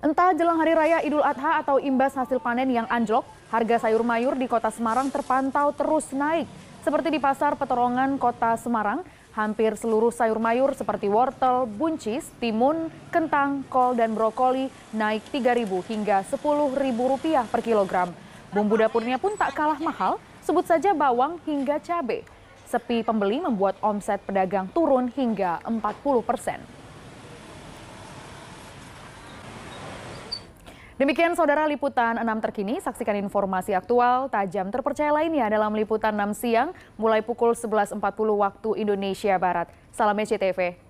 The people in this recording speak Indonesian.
Entah jelang hari raya Idul Adha atau imbas hasil panen yang anjlok, harga sayur mayur di kota Semarang terpantau terus naik. Seperti di pasar Petorongan, kota Semarang, hampir seluruh sayur mayur seperti wortel, buncis, timun, kentang, kol, dan brokoli naik Rp3.000 hingga rp rupiah per kilogram. Bumbu dapurnya pun tak kalah mahal, sebut saja bawang hingga cabai. Sepi pembeli membuat omset pedagang turun hingga 40 persen. Demikian saudara liputan 6 terkini, saksikan informasi aktual tajam terpercaya lainnya dalam liputan 6 siang mulai pukul 11.40 waktu Indonesia Barat. Salam SCTV.